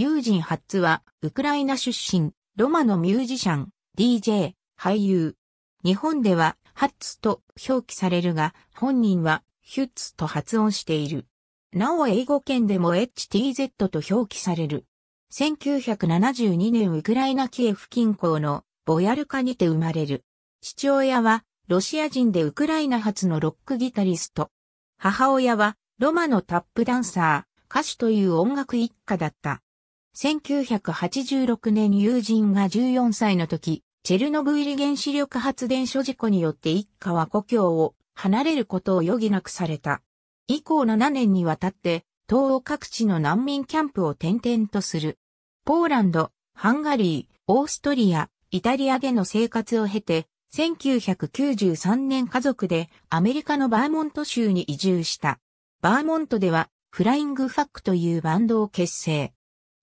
友人ハッツは、ウクライナ出身、ロマのミュージシャン、DJ、俳優。日本では、ハッツと表記されるが、本人は、ヒュッツと発音している。なお英語圏でも HTZ と表記される。1972年ウクライナキエフ近郊のボヤルカにて生まれる。父親はロシア人でウクライナ発のロックギタリスト。母親はロマのタップダンサー、歌手という音楽一家だった。1986年友人が14歳の時、チェルノブイリ原子力発電所事故によって一家は故郷を離れることを余儀なくされた。以降7年にわたって、東欧各地の難民キャンプを転々とする。ポーランド、ハンガリー、オーストリア、イタリアでの生活を経て、1993年家族でアメリカのバーモント州に移住した。バーモントではフライングファックというバンドを結成。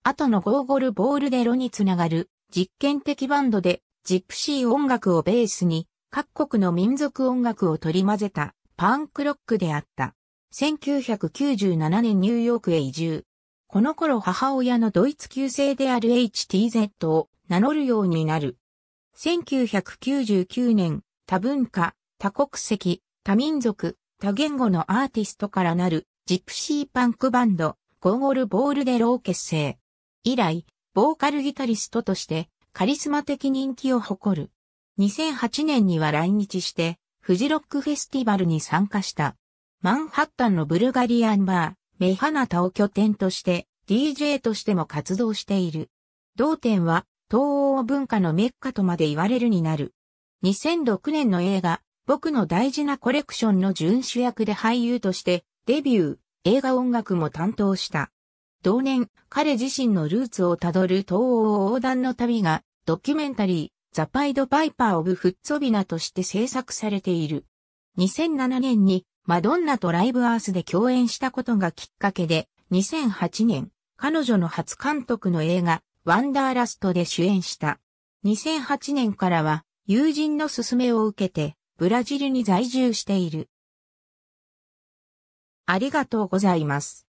後のゴーゴルボールでロにつながる実験的バンドでジプシー音楽をベースに各国の民族音楽を取り混ぜたパンクロックであった。1997年ニューヨークへ移住。この頃母親のドイツ旧姓である HTZ を名乗るようになる。1999年、多文化、多国籍、多民族、多言語のアーティストからなるジプシーパンクバンド、ゴーゴル・ボールデロを結成。以来、ボーカルギタリストとしてカリスマ的人気を誇る。2008年には来日して、フジロックフェスティバルに参加した。マンハッタンのブルガリアンバー、メハナタを拠点として、DJ としても活動している。同店は、東欧文化のメッカとまで言われるになる。2006年の映画、僕の大事なコレクションの準主役で俳優として、デビュー、映画音楽も担当した。同年、彼自身のルーツをたどる東欧横断の旅が、ドキュメンタリー、ザ・パイド・パイパー・オブ・フッツォビナとして制作されている。2007年に、マドンナとライブアースで共演したことがきっかけで、2008年、彼女の初監督の映画、ワンダーラストで主演した。2008年からは、友人の勧めを受けて、ブラジルに在住している。ありがとうございます。